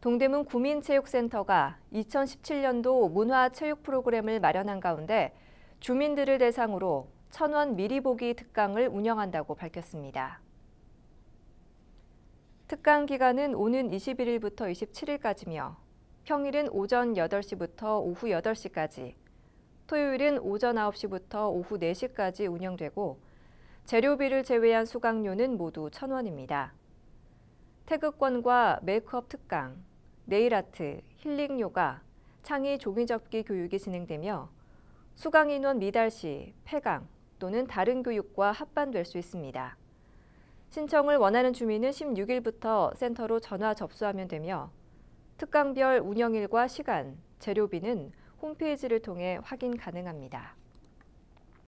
동대문 구민체육센터가 2017년도 문화체육 프로그램을 마련한 가운데 주민들을 대상으로 천원 미리 보기 특강을 운영한다고 밝혔습니다. 특강 기간은 오는 21일부터 27일까지며 평일은 오전 8시부터 오후 8시까지, 토요일은 오전 9시부터 오후 4시까지 운영되고 재료비를 제외한 수강료는 모두 천원입니다 태극권과 메이크업 특강, 네일아트, 힐링 요가, 창의 종이접기 교육이 진행되며 수강 인원 미달 시 폐강 또는 다른 교육과 합반될 수 있습니다. 신청을 원하는 주민은 16일부터 센터로 전화 접수하면 되며 특강별 운영일과 시간, 재료비는 홈페이지를 통해 확인 가능합니다.